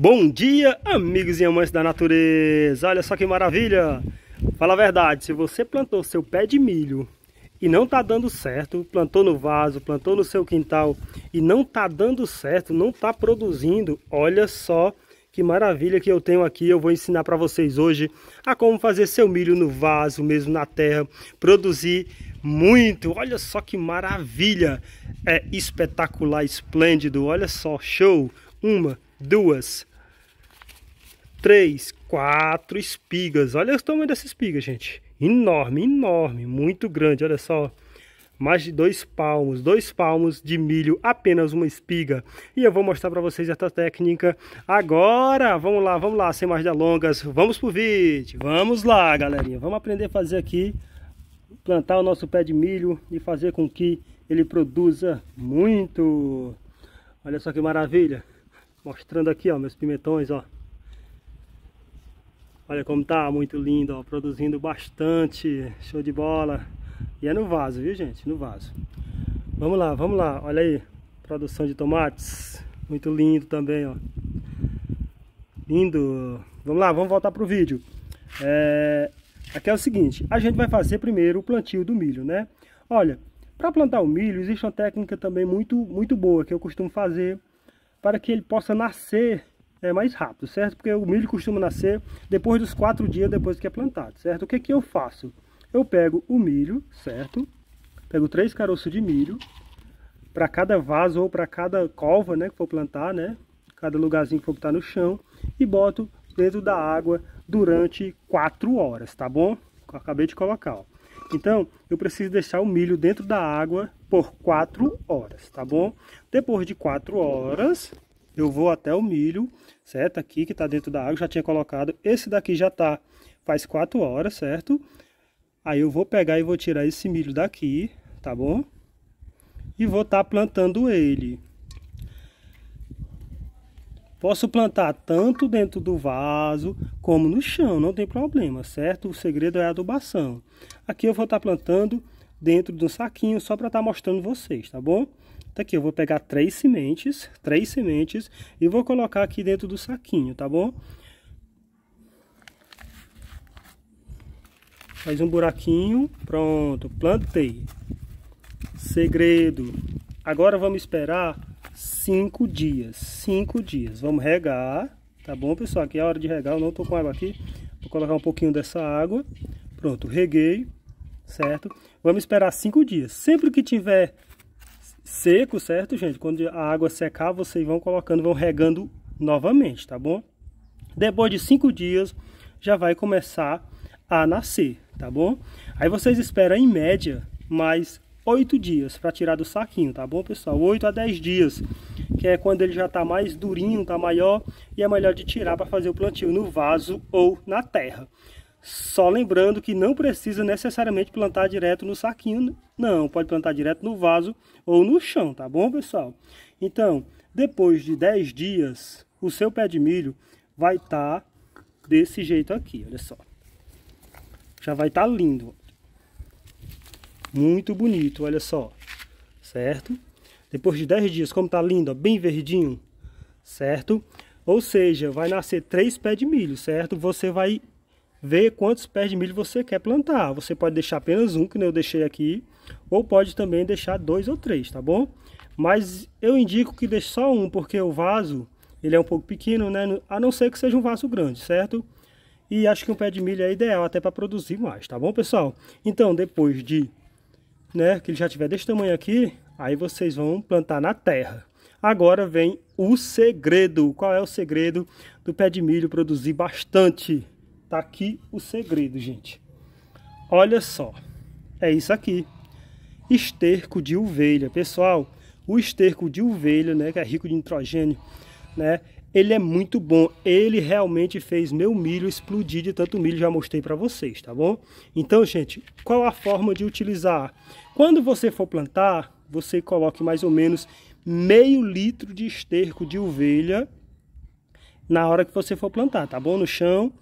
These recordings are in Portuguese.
Bom dia, amigos e amantes da natureza. Olha só que maravilha. Fala a verdade, se você plantou seu pé de milho e não tá dando certo, plantou no vaso, plantou no seu quintal e não tá dando certo, não tá produzindo, olha só que maravilha que eu tenho aqui. Eu vou ensinar para vocês hoje a como fazer seu milho no vaso, mesmo na terra, produzir muito. Olha só que maravilha. É espetacular, esplêndido. Olha só, show. Uma, duas, três, quatro espigas. Olha o tamanho dessa espiga, gente. Enorme, enorme, muito grande. Olha só, mais de dois palmos, dois palmos de milho, apenas uma espiga. E eu vou mostrar para vocês essa técnica agora. Vamos lá, vamos lá, sem mais delongas. Vamos pro vídeo. Vamos lá, galerinha. Vamos aprender a fazer aqui, plantar o nosso pé de milho e fazer com que ele produza muito. Olha só que maravilha. Mostrando aqui, ó, meus pimentões, ó. Olha como tá muito lindo, ó, produzindo bastante, show de bola. E é no vaso, viu gente, no vaso. Vamos lá, vamos lá, olha aí, produção de tomates, muito lindo também, ó. Lindo. Vamos lá, vamos voltar pro vídeo. É... Aqui é o seguinte, a gente vai fazer primeiro o plantio do milho, né? Olha, para plantar o milho existe uma técnica também muito, muito boa que eu costumo fazer para que ele possa nascer é, mais rápido, certo? Porque o milho costuma nascer depois dos quatro dias depois que é plantado, certo? O que, que eu faço? Eu pego o milho, certo? Pego três caroços de milho para cada vaso ou para cada cova, né, que for plantar, né? Cada lugarzinho que for botar no chão e boto dentro da água durante quatro horas, tá bom? acabei de colocar, ó. Então, eu preciso deixar o milho dentro da água por 4 horas, tá bom? Depois de 4 horas, eu vou até o milho, certo? Aqui que está dentro da água, já tinha colocado. Esse daqui já tá faz 4 horas, certo? Aí eu vou pegar e vou tirar esse milho daqui, tá bom? E vou estar tá plantando ele. Posso plantar tanto dentro do vaso como no chão, não tem problema, certo? O segredo é a adubação. Aqui eu vou estar tá plantando dentro do saquinho só para estar tá mostrando vocês, tá bom? Tá aqui, eu vou pegar três sementes, três sementes e vou colocar aqui dentro do saquinho, tá bom? Faz um buraquinho, pronto, plantei. Segredo. Agora vamos esperar cinco dias, cinco dias. Vamos regar, tá bom, pessoal? Aqui é a hora de regar, eu não tô com água aqui. Vou colocar um pouquinho dessa água. Pronto, reguei certo? Vamos esperar cinco dias. Sempre que tiver seco, certo, gente? Quando a água secar, vocês vão colocando, vão regando novamente, tá bom? Depois de cinco dias, já vai começar a nascer, tá bom? Aí vocês esperam, em média, mais oito dias para tirar do saquinho, tá bom, pessoal? Oito a dez dias, que é quando ele já tá mais durinho, tá maior, e é melhor de tirar para fazer o plantio no vaso ou na terra. Só lembrando que não precisa necessariamente plantar direto no saquinho, não, pode plantar direto no vaso ou no chão, tá bom, pessoal? Então, depois de 10 dias, o seu pé de milho vai estar tá desse jeito aqui, olha só. Já vai estar tá lindo. Muito bonito, olha só. Certo? Depois de 10 dias, como tá lindo, ó, bem verdinho, certo? Ou seja, vai nascer três pés de milho, certo? Você vai ver quantos pés de milho você quer plantar. Você pode deixar apenas um, que eu deixei aqui, ou pode também deixar dois ou três, tá bom? Mas eu indico que deixe só um, porque o vaso, ele é um pouco pequeno, né? A não ser que seja um vaso grande, certo? E acho que um pé de milho é ideal até para produzir mais, tá bom, pessoal? Então, depois de, né, que ele já tiver desse tamanho aqui, aí vocês vão plantar na terra. Agora vem o segredo. Qual é o segredo do pé de milho produzir bastante? Tá aqui o segredo, gente. Olha só, é isso aqui. Esterco de ovelha pessoal. O esterco de ovelha né, que é rico de nitrogênio, né? Ele é muito bom. Ele realmente fez meu milho explodir de tanto milho, já mostrei para vocês, tá bom? Então, gente, qual a forma de utilizar? Quando você for plantar, você coloque mais ou menos meio litro de esterco de ovelha na hora que você for plantar, tá bom? No chão,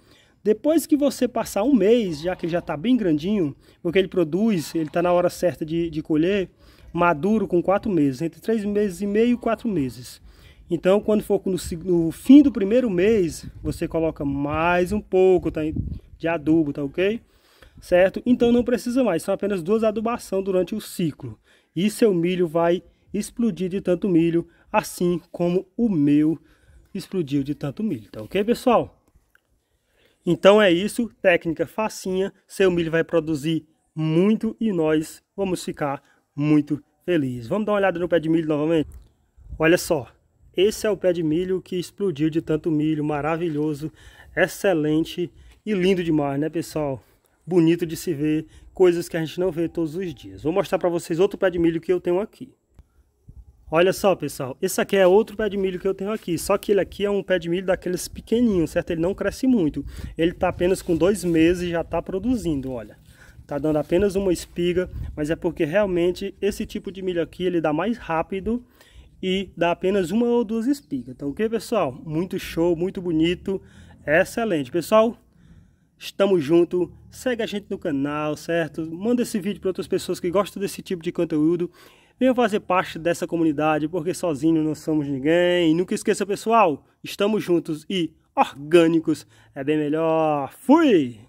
depois que você passar um mês, já que ele já está bem grandinho, porque ele produz, ele está na hora certa de, de colher, maduro com quatro meses, entre três meses e meio e quatro meses. Então, quando for no, no, fim do primeiro mês, você coloca mais um pouco tá, de adubo, tá ok? Certo? Então não precisa mais, são apenas duas adubações durante o ciclo. E seu milho vai explodir de tanto milho, assim como o meu explodiu de tanto milho, tá ok, pessoal? Então é isso, técnica facinha, seu milho vai produzir muito e nós vamos ficar muito felizes. Vamos dar uma olhada no pé de milho novamente? Olha só, esse é o pé de milho que explodiu de tanto milho, maravilhoso, excelente e lindo demais, né pessoal? Bonito de se ver, coisas que a gente não vê todos os dias. Vou mostrar para vocês outro pé de milho que eu tenho aqui. Olha só, pessoal, esse aqui é outro pé de milho que eu tenho aqui, só que ele aqui é um pé de milho daqueles pequenininhos, certo? Ele não cresce muito, ele tá apenas com dois meses e já tá produzindo, olha. Tá dando apenas uma espiga, mas é porque realmente esse tipo de milho aqui, ele dá mais rápido e dá apenas uma ou duas espigas, tá ok, pessoal? Muito show, muito bonito, excelente. Pessoal, estamos junto, segue a gente no canal, certo? Manda esse vídeo para outras pessoas que gostam desse tipo de conteúdo Venha fazer parte dessa comunidade, porque sozinho não somos ninguém. E nunca esqueça, pessoal, estamos juntos e orgânicos é bem melhor. Fui!